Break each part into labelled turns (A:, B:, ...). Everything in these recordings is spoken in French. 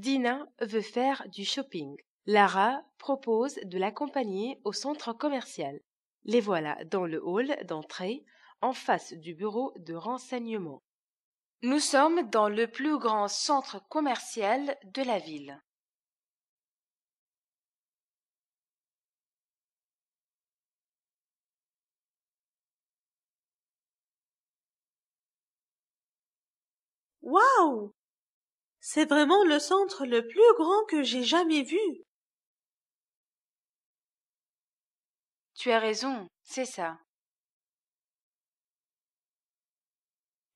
A: Dina veut faire du shopping. Lara propose de l'accompagner au centre commercial. Les voilà dans le hall d'entrée, en face du bureau de renseignement. Nous sommes dans le plus grand centre commercial de la ville.
B: Waouh c'est vraiment le centre le plus grand que j'ai jamais vu. Tu
A: as raison, c'est ça.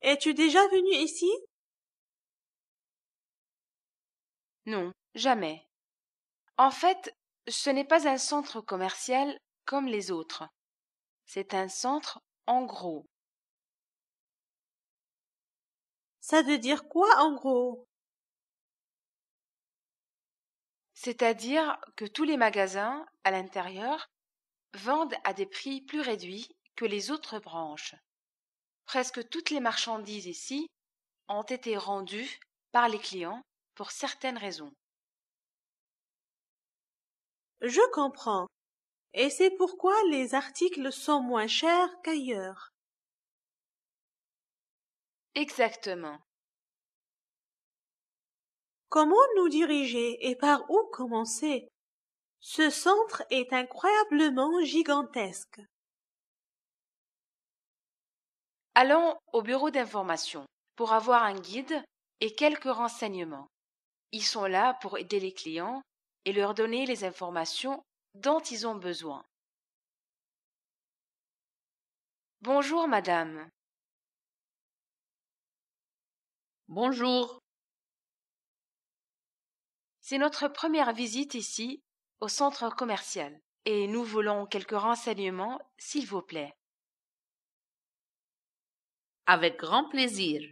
B: Es-tu déjà venu ici
A: Non, jamais. En fait, ce n'est pas un centre commercial comme les autres. C'est un centre en gros. Ça veut dire quoi en gros C'est-à-dire que tous les magasins, à l'intérieur, vendent à des prix plus réduits que les autres branches. Presque toutes les marchandises ici ont été rendues par les clients pour certaines raisons.
B: Je comprends. Et c'est pourquoi les articles sont moins chers qu'ailleurs. Exactement comment nous diriger et par où commencer ce centre est incroyablement gigantesque. Allons au bureau d'information
A: pour avoir un guide et quelques renseignements. Ils sont là pour aider les clients et leur donner les informations dont ils ont besoin. Bonjour, madame. Bonjour. C'est notre première visite ici, au centre commercial, et nous voulons quelques renseignements, s'il vous plaît.
B: Avec grand
A: plaisir.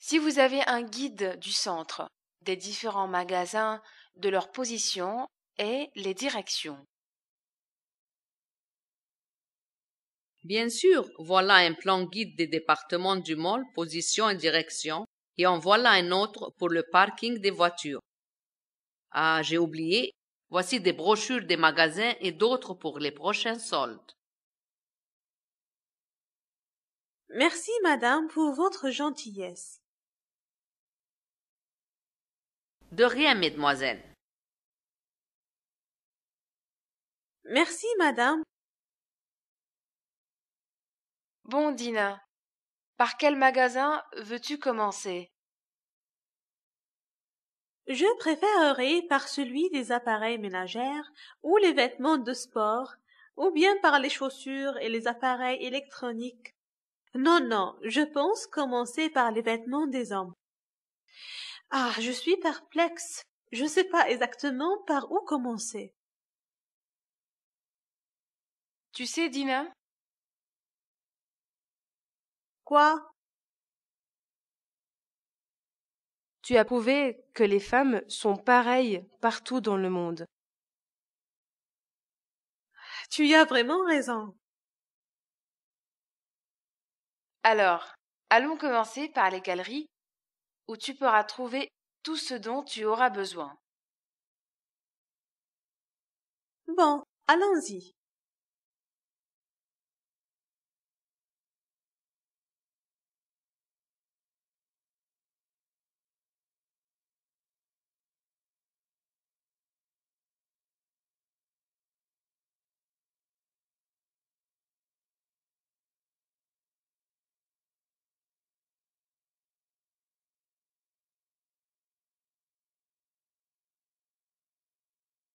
A: Si vous avez un guide du centre, des différents magasins, de leur position et les
B: directions. Bien sûr, voilà un plan guide des départements du mall, position et direction, et en voilà un autre pour le parking des voitures. Ah, j'ai oublié, voici des brochures des magasins et d'autres pour les prochains soldes. Merci, madame, pour votre gentillesse. De rien, mesdemoiselles. Merci, madame.
A: Bon, Dina, par quel magasin veux-tu commencer
B: Je préférerais par celui des appareils ménagères ou les vêtements de sport, ou bien par les chaussures et les appareils électroniques. Non, non, je pense commencer par les vêtements des hommes. Ah, je suis perplexe. Je ne sais pas exactement par où commencer. Tu sais, Dina,
A: Quoi Tu as prouvé que les femmes sont pareilles partout dans le monde. Tu as vraiment raison. Alors, allons commencer par les galeries où tu pourras trouver tout ce dont tu auras besoin.
B: Bon, allons-y.